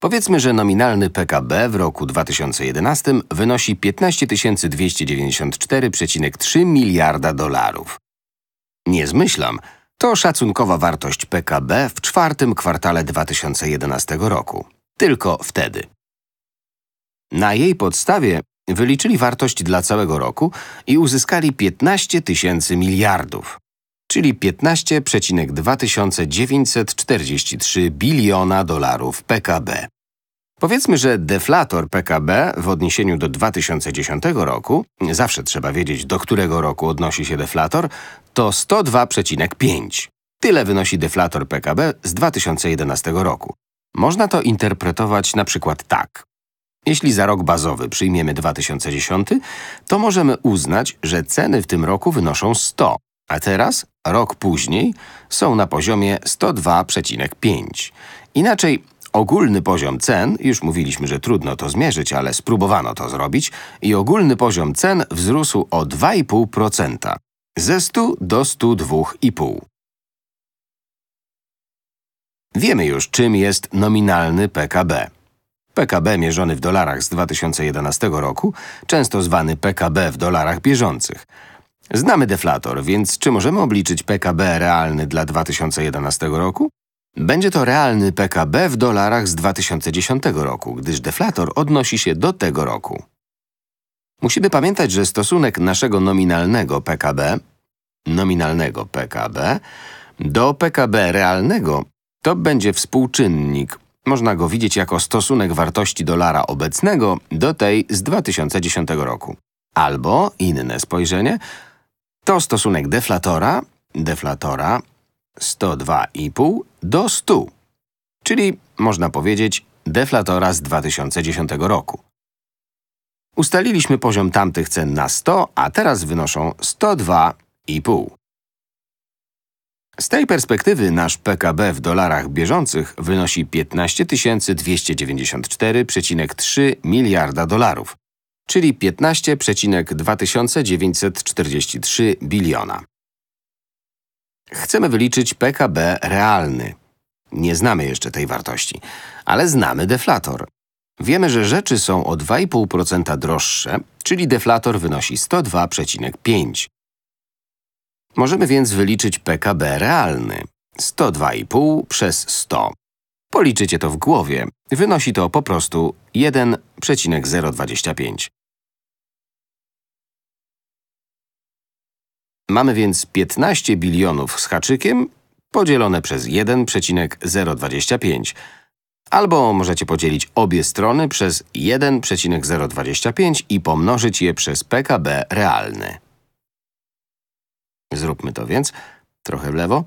Powiedzmy, że nominalny PKB w roku 2011 wynosi 15 294,3 miliarda dolarów. Nie zmyślam, to szacunkowa wartość PKB w czwartym kwartale 2011 roku. Tylko wtedy. Na jej podstawie wyliczyli wartość dla całego roku i uzyskali 15 tysięcy miliardów czyli 15,2943 biliona dolarów PKB. Powiedzmy, że deflator PKB w odniesieniu do 2010 roku, zawsze trzeba wiedzieć, do którego roku odnosi się deflator, to 102,5. Tyle wynosi deflator PKB z 2011 roku. Można to interpretować na przykład tak. Jeśli za rok bazowy przyjmiemy 2010, to możemy uznać, że ceny w tym roku wynoszą 100, a teraz rok później są na poziomie 102,5. Inaczej ogólny poziom cen, już mówiliśmy, że trudno to zmierzyć, ale spróbowano to zrobić, i ogólny poziom cen wzrósł o 2,5% ze 100 do 102,5. Wiemy już, czym jest nominalny PKB. PKB mierzony w dolarach z 2011 roku, często zwany PKB w dolarach bieżących. Znamy deflator, więc czy możemy obliczyć PKB realny dla 2011 roku? Będzie to realny PKB w dolarach z 2010 roku, gdyż deflator odnosi się do tego roku. Musimy pamiętać, że stosunek naszego nominalnego PKB nominalnego PKB do PKB realnego to będzie współczynnik. Można go widzieć jako stosunek wartości dolara obecnego do tej z 2010 roku. Albo inne spojrzenie to stosunek deflatora, deflatora 102,5 do 100, czyli można powiedzieć deflatora z 2010 roku. Ustaliliśmy poziom tamtych cen na 100, a teraz wynoszą 102,5. Z tej perspektywy nasz PKB w dolarach bieżących wynosi 15 294,3 miliarda dolarów czyli 15,2943 biliona. Chcemy wyliczyć PKB realny. Nie znamy jeszcze tej wartości, ale znamy deflator. Wiemy, że rzeczy są o 2,5% droższe, czyli deflator wynosi 102,5. Możemy więc wyliczyć PKB realny. 102,5 przez 100. Policzycie to w głowie. Wynosi to po prostu 1,025. Mamy więc 15 bilionów z haczykiem podzielone przez 1,025. Albo możecie podzielić obie strony przez 1,025 i pomnożyć je przez PKB realny. Zróbmy to więc. Trochę w lewo.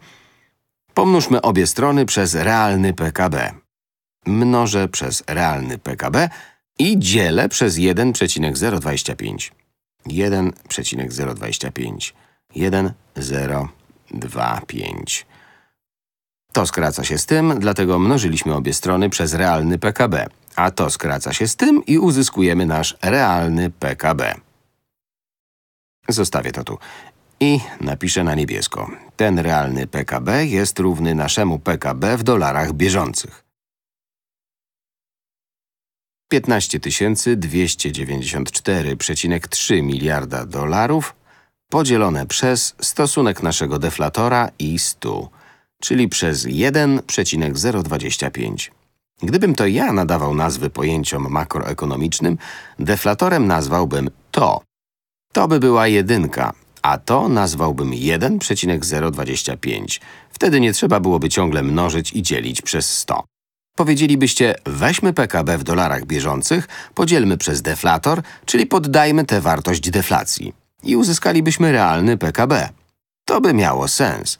Pomnóżmy obie strony przez realny PKB. Mnożę przez realny PKB i dzielę przez 1,025. 1,025. 1, 0, 2, 5. To skraca się z tym, dlatego mnożyliśmy obie strony przez realny PKB, a to skraca się z tym i uzyskujemy nasz realny PKB. Zostawię to tu. I napiszę na niebiesko. Ten realny PKB jest równy naszemu PKB w dolarach bieżących. 15 294,3 miliarda dolarów podzielone przez stosunek naszego deflatora i 100, czyli przez 1,025. Gdybym to ja nadawał nazwy pojęciom makroekonomicznym, deflatorem nazwałbym to. To by była jedynka, a to nazwałbym 1,025. Wtedy nie trzeba byłoby ciągle mnożyć i dzielić przez 100. Powiedzielibyście, weźmy PKB w dolarach bieżących, podzielmy przez deflator, czyli poddajmy tę wartość deflacji i uzyskalibyśmy realny PKB. To by miało sens.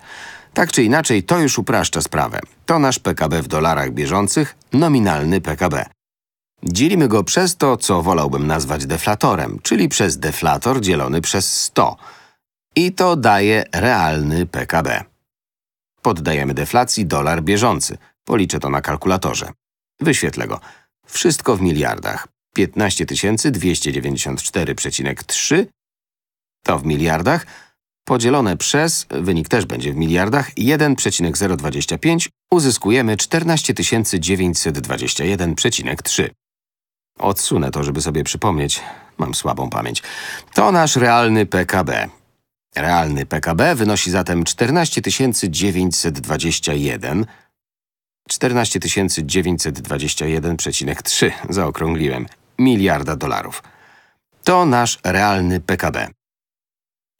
Tak czy inaczej, to już upraszcza sprawę. To nasz PKB w dolarach bieżących, nominalny PKB. Dzielimy go przez to, co wolałbym nazwać deflatorem, czyli przez deflator dzielony przez 100. I to daje realny PKB. Poddajemy deflacji dolar bieżący. Policzę to na kalkulatorze. Wyświetlę go. Wszystko w miliardach. 15 294,3 to w miliardach, podzielone przez, wynik też będzie w miliardach, 1,025 uzyskujemy 14 921,3. Odsunę to, żeby sobie przypomnieć. Mam słabą pamięć. To nasz realny PKB. Realny PKB wynosi zatem 14 921, 14 921,3 zaokrągliłem miliarda dolarów. To nasz realny PKB.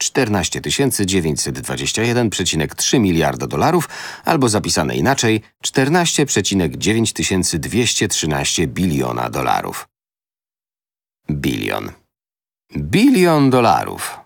14 921,3 miliarda dolarów albo zapisane inaczej 14,9213 biliona dolarów. Bilion. Bilion dolarów.